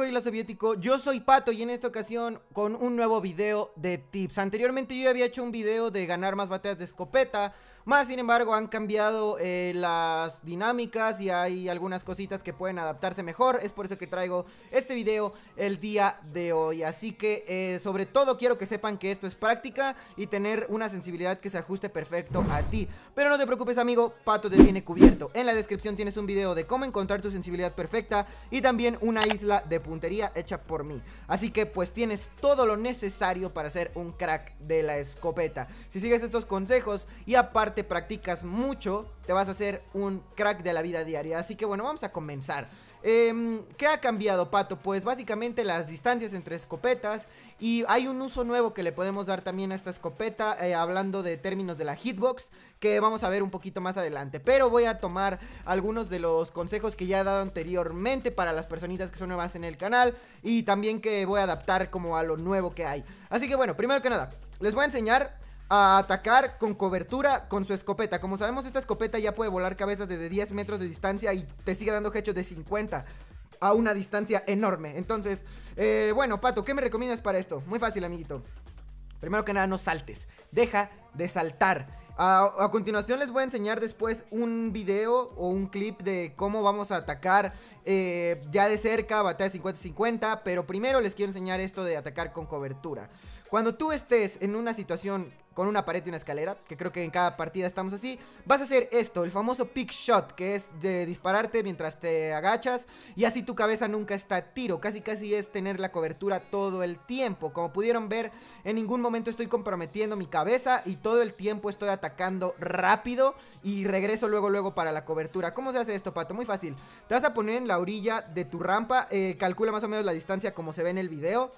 Gorila Soviético, yo soy Pato y en esta ocasión con un nuevo video de tips. Anteriormente yo había hecho un video de ganar más batallas de escopeta, más sin embargo han cambiado eh, las dinámicas y hay algunas cositas que pueden adaptarse mejor, es por eso que traigo este video el día de hoy. Así que eh, sobre todo quiero que sepan que esto es práctica y tener una sensibilidad que se ajuste perfecto a ti. Pero no te preocupes amigo, Pato te tiene cubierto. En la descripción tienes un video de cómo encontrar tu sensibilidad perfecta y también una isla de puntería hecha por mí. Así que pues tienes todo lo necesario para ser un crack de la escopeta. Si sigues estos consejos y aparte practicas mucho, te vas a hacer un crack de la vida diaria. Así que bueno, vamos a comenzar. Em, ¿Qué ha cambiado, Pato? Pues básicamente las distancias entre escopetas y hay un uso nuevo que le podemos dar también a esta escopeta, eh, hablando de términos de la hitbox, que vamos a ver un poquito más adelante. Pero voy a tomar algunos de los consejos que ya he dado anteriormente para las personitas que son nuevas en el canal y también que voy a adaptar como a lo nuevo que hay. Así que bueno, primero que nada, les voy a enseñar a atacar con cobertura con su escopeta. Como sabemos, esta escopeta ya puede volar cabezas desde 10 metros de distancia y te sigue dando hechos de 50 a una distancia enorme. Entonces, eh, bueno, Pato, ¿qué me recomiendas para esto? Muy fácil, amiguito. Primero que nada, no saltes. Deja de saltar. A, continuación les voy a enseñar después un video o un clip de cómo vamos a atacar eh, ya de cerca, batalla 50-50, pero primero les quiero enseñar esto de atacar con cobertura. Cuando tú estés en una situación con una pared y una escalera, que creo que en cada partida estamos así, vas a hacer esto, el famoso pick shot, que es de dispararte mientras te agachas y así tu cabeza nunca está a tiro, casi casi es tener la cobertura todo el tiempo. Como pudieron ver, en ningún momento estoy comprometiendo mi cabeza y todo el tiempo estoy atacando rápido y regreso luego luego para la cobertura. ¿Cómo se hace esto, Pato? Muy fácil. Te vas a poner en la orilla de tu rampa, eh, calcula más o menos la distancia como se ve en el video.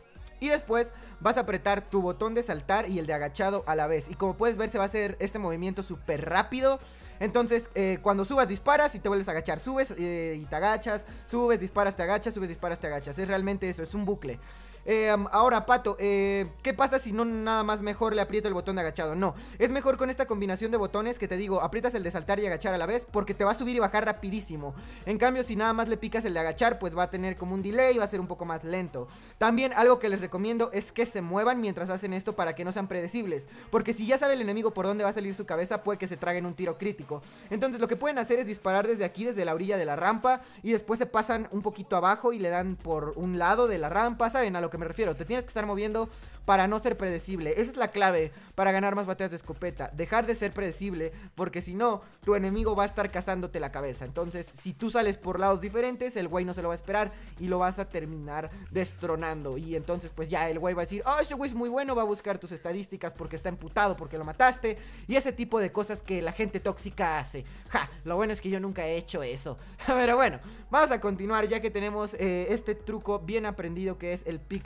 Y después vas a apretar tu botón de saltar y el de agachado a la vez. Y como puedes ver se va a hacer este movimiento súper rápido. Entonces eh, cuando subas disparas y te vuelves a agachar. Subes eh, y te agachas, subes, disparas, te agachas, subes, disparas, te agachas. Es realmente eso, es un bucle. Eh, ahora, Pato, eh, ¿qué pasa si no nada más mejor le aprieto el botón de agachado? No, es mejor con esta combinación de botones que te digo, aprietas el de saltar y agachar a la vez porque te va a subir y bajar rapidísimo. En cambio, si nada más le picas el de agachar, pues va a tener como un delay y va a ser un poco más lento. También algo que les recomiendo es que se muevan mientras hacen esto para que no sean predecibles, porque si ya sabe el enemigo por dónde va a salir su cabeza, puede que se traguen un tiro crítico. Entonces, lo que pueden hacer es disparar desde aquí, desde la orilla de la rampa y después se pasan un poquito abajo y le dan por un lado de la rampa, saben, a lo que me refiero. Te tienes que estar moviendo para no ser predecible. Esa es la clave para ganar más batallas de escopeta. Dejar de ser predecible, porque si no, tu enemigo va a estar cazándote la cabeza. Entonces, si tú sales por lados diferentes, el güey no se lo va a esperar y lo vas a terminar destronando. Y entonces, pues ya el güey va a decir, oh, ese güey es muy bueno, va a buscar tus estadísticas porque está emputado, porque lo mataste. Y ese tipo de cosas que la gente tóxica hace. Ja, lo bueno es que yo nunca he hecho eso. Pero bueno, vamos a continuar ya que tenemos eh, este truco bien aprendido que es el pick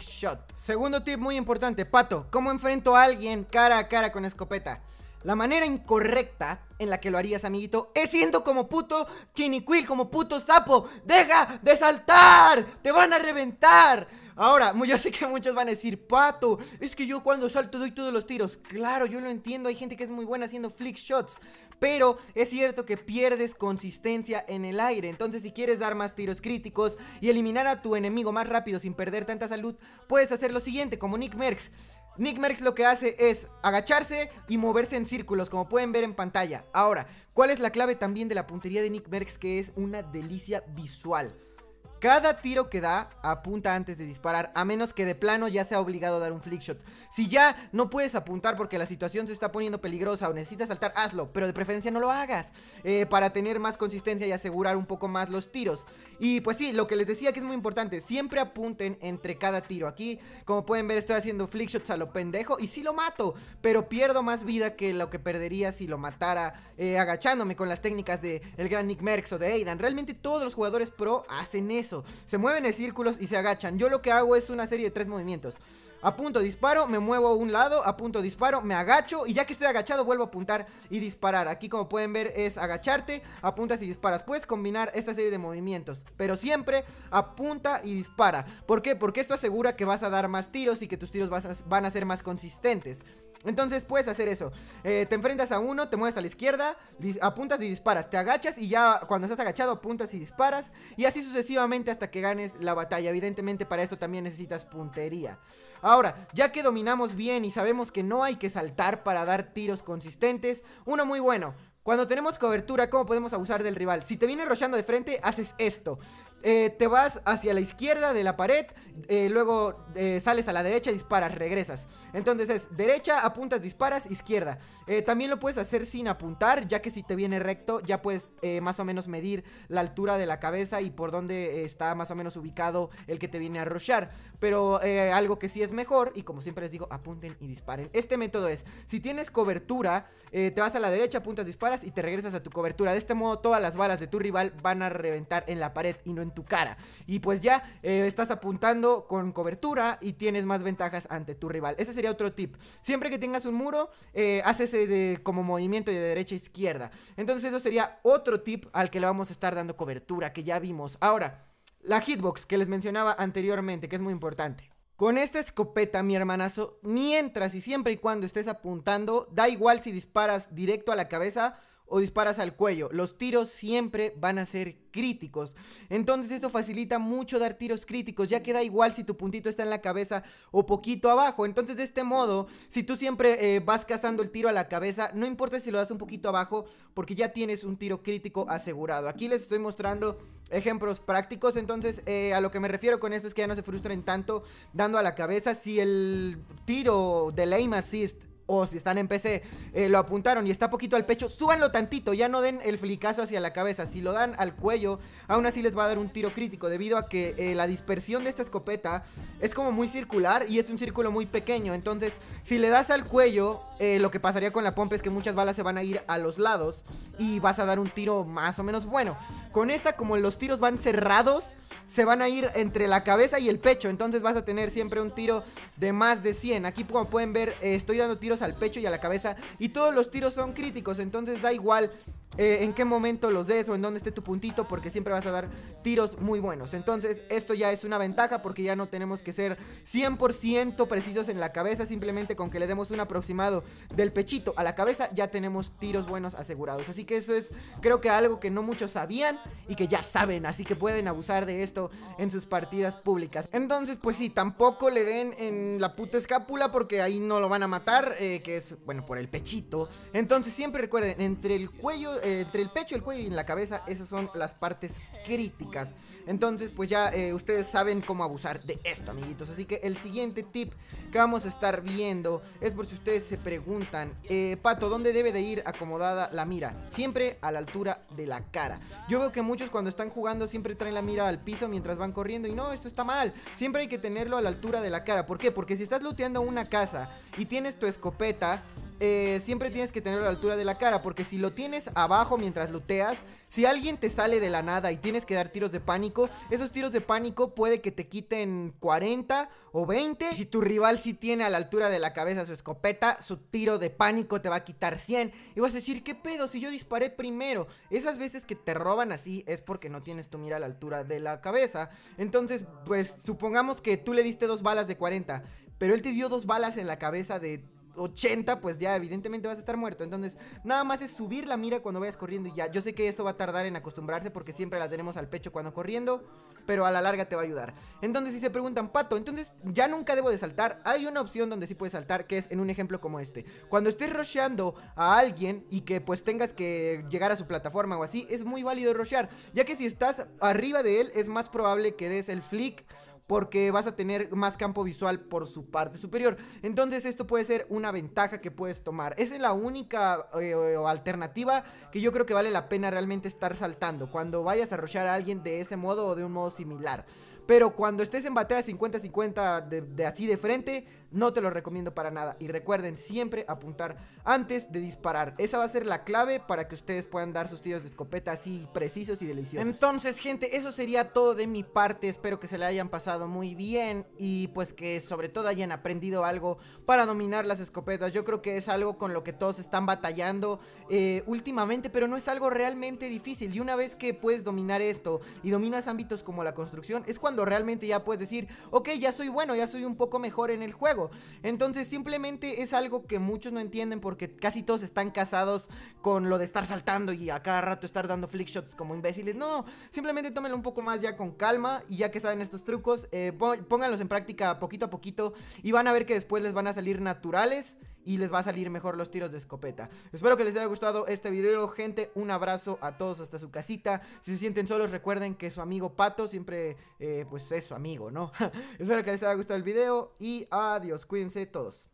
Segundo tip muy importante, Pato, ¿cómo enfrento a alguien cara a cara con escopeta? La manera incorrecta en la que lo harías, amiguito, es siendo como puto chinicuil, como puto sapo. ¡Deja de saltar! ¡Te van a reventar! Ahora, yo sé que muchos van a decir, Pato, es que yo cuando salto doy todos los tiros. Claro, yo lo entiendo, hay gente que es muy buena haciendo flick shots, pero es cierto que pierdes consistencia en el aire. Entonces, si quieres dar más tiros críticos y eliminar a tu enemigo más rápido sin perder tanta salud, puedes hacer lo siguiente, como Nick Merckx. Nick Merckx lo que hace es agacharse y moverse en círculos, como pueden ver en pantalla. Ahora, ¿cuál es la clave también de la puntería de Nick Merckx que es una delicia visual? Cada tiro que da apunta antes de disparar, a menos que de plano ya sea obligado a dar un flick shot. Si ya no puedes apuntar porque la situación se está poniendo peligrosa o necesitas saltar, hazlo, pero de preferencia no lo hagas eh, para tener más consistencia y asegurar un poco más los tiros. Y pues sí, lo que les decía que es muy importante, siempre apunten entre cada tiro. Aquí, como pueden ver, estoy haciendo flick shots a lo pendejo y sí lo mato, pero pierdo más vida que lo que perdería si lo matara eh, agachándome con las técnicas de el gran Nick Merckx o de Aidan. Realmente todos los jugadores pro hacen eso. Se mueven en círculos y se agachan. Yo lo que hago es una serie de tres movimientos. Apunto, disparo, me muevo a un lado, apunto, disparo, me agacho y ya que estoy agachado vuelvo a apuntar y disparar. Aquí como pueden ver es agacharte, apuntas y disparas. Puedes combinar esta serie de movimientos, pero siempre apunta y dispara. ¿Por qué? Porque esto asegura que vas a dar más tiros y que tus tiros van a ser más consistentes. Entonces puedes hacer eso. Eh, te enfrentas a uno, te mueves a la izquierda, apuntas y disparas. Te agachas y ya cuando estás agachado apuntas y disparas. Y así sucesivamente hasta que ganes la batalla. Evidentemente para esto también necesitas puntería. Ahora, ya que dominamos bien y sabemos que no hay que saltar para dar tiros consistentes, uno muy bueno. Cuando tenemos cobertura, ¿cómo podemos abusar del rival? Si te viene rochando de frente, haces esto. Eh, te vas hacia la izquierda de la pared, eh, luego eh, sales a la derecha, disparas, regresas. Entonces es derecha, apuntas, disparas, izquierda. también lo puedes hacer sin apuntar, ya que si te viene recto, ya puedes más o menos medir la altura de la cabeza y por dónde está más o menos ubicado el que te viene a rochar. Pero algo que sí es mejor, y como siempre les digo, apunten y disparen. Este método es, si tienes cobertura, te vas a la derecha, apuntas, disparas y te regresas a tu cobertura. De este modo todas las balas de tu rival van a reventar en la pared y no en tu cara. Y pues ya eh, estás apuntando con cobertura y tienes más ventajas ante tu rival. Ese sería otro tip. Siempre que tengas un muro, eh, haces como movimiento de derecha a izquierda. Entonces eso sería otro tip al que le vamos a estar dando cobertura, que ya vimos. Ahora, la hitbox que les mencionaba anteriormente, que es muy importante. Con esta escopeta, mi hermanazo, mientras y siempre y cuando estés apuntando, da igual si disparas directo a la cabeza o disparas al cuello. Los tiros siempre van a ser críticos. Entonces esto facilita mucho dar tiros críticos, ya queda igual si tu puntito está en la cabeza o poquito abajo. Entonces de este modo, si tú siempre eh, vas cazando el tiro a la cabeza, no importa si lo das un poquito abajo, porque ya tienes un tiro crítico asegurado. Aquí les estoy mostrando ejemplos prácticos, entonces eh, a lo que me refiero con esto es que ya no se frustren tanto dando a la cabeza. Si el tiro de aim assist o si están en PC, eh, lo apuntaron y está poquito al pecho, súbanlo tantito, ya no den el flicazo hacia la cabeza, si lo dan al cuello, aún así les va a dar un tiro crítico, debido a que eh, la dispersión de esta escopeta es como muy circular y es un círculo muy pequeño, entonces si le das al cuello, eh, lo que pasaría con la pompa es que muchas balas se van a ir a los lados y vas a dar un tiro más o menos bueno. Con esta, como los tiros van cerrados, se van a ir entre la cabeza y el pecho, entonces vas a tener siempre un tiro de más de 100. Aquí como pueden ver, estoy dando tiros al pecho y a la cabeza. Y todos los tiros son críticos. Entonces da igual eh, en qué momento los des o en dónde esté tu puntito, porque siempre vas a dar tiros muy buenos. Entonces, esto ya es una ventaja porque ya no tenemos que ser 100% precisos en la cabeza, simplemente con que le demos un aproximado del pechito a la cabeza, ya tenemos tiros buenos asegurados. Así que eso es, creo que algo que no muchos sabían y que ya saben, así que pueden abusar de esto en sus partidas públicas. Entonces, pues sí, tampoco le den en la puta escápula porque ahí no lo van a matar que es, bueno, por el pechito. Entonces siempre recuerden, entre el cuello, eh, entre el pecho, el cuello y en la cabeza, esas son las partes críticas. Entonces, pues ya eh, ustedes saben cómo abusar de esto, amiguitos. Así que el siguiente tip que vamos a estar viendo es por si ustedes se preguntan, eh, Pato, ¿dónde debe de ir acomodada la mira? Siempre a la altura de la cara. Yo veo que muchos cuando están jugando siempre traen la mira al piso mientras van corriendo y no, esto está mal. Siempre hay que tenerlo a la altura de la cara. ¿Por qué? Porque si estás looteando una casa y tienes tu escopeta, eh, siempre tienes que tener la altura de la cara, porque si lo tienes abajo mientras looteas, si alguien te sale de la nada y tienes que dar tiros de pánico, esos tiros de pánico puede que te quiten 40 o 20. Si tu rival sí tiene a la altura de la cabeza su escopeta, su tiro de pánico te va a quitar 100 y vas a decir, ¿qué pedo si yo disparé primero? Esas veces que te roban así es porque no tienes tu mira a la altura de la cabeza. Entonces, pues supongamos que tú le diste dos balas de 40, pero él te dio dos balas en la cabeza de 80, pues ya evidentemente vas a estar muerto. Entonces, nada más es subir la mira cuando vayas corriendo y ya. Yo sé que esto va a tardar en acostumbrarse porque siempre la tenemos al pecho cuando corriendo, pero a la larga te va a ayudar. Entonces, si se preguntan, Pato, entonces ya nunca debo de saltar. Hay una opción donde sí puedes saltar, que es en un ejemplo como este. Cuando estés rosheando a alguien y que pues tengas que llegar a su plataforma o así, es muy válido roshear. ya que si estás arriba de él es más probable que des el flick porque vas a tener más campo visual por su parte superior. Entonces esto puede ser una ventaja que puedes tomar. Esa es la única eh, alternativa que yo creo que vale la pena realmente estar saltando cuando vayas a arrollar a alguien de ese modo o de un modo similar. Pero cuando estés en batalla 50-50 de, de, así de frente, no te lo recomiendo para nada. Y recuerden siempre apuntar antes de disparar. Esa va a ser la clave para que ustedes puedan dar sus tiros de escopeta así precisos y deliciosos. Entonces, gente, eso sería todo de mi parte. Espero que se le hayan pasado muy bien y pues que sobre todo hayan aprendido algo para dominar las escopetas. Yo creo que es algo con lo que todos están batallando eh, últimamente, pero no es algo realmente difícil. Y una vez que puedes dominar esto y dominas ámbitos como la construcción, es cuando realmente ya puedes decir, ok, ya soy bueno, ya soy un poco mejor en el juego. Entonces simplemente es algo que muchos no entienden porque casi todos están casados con lo de estar saltando y a cada rato estar dando flick shots como imbéciles. No, simplemente tómenlo un poco más ya con calma y ya que saben estos trucos, eh, pónganlos en práctica poquito a poquito y van a ver que después les van a salir naturales y les va a salir mejor los tiros de escopeta. Espero que les haya gustado este video, gente. Un abrazo a todos hasta su casita. Si se sienten solos, recuerden que su amigo Pato siempre, eh, pues es su amigo, ¿no? Espero que les haya gustado el video y adiós. Cuídense todos.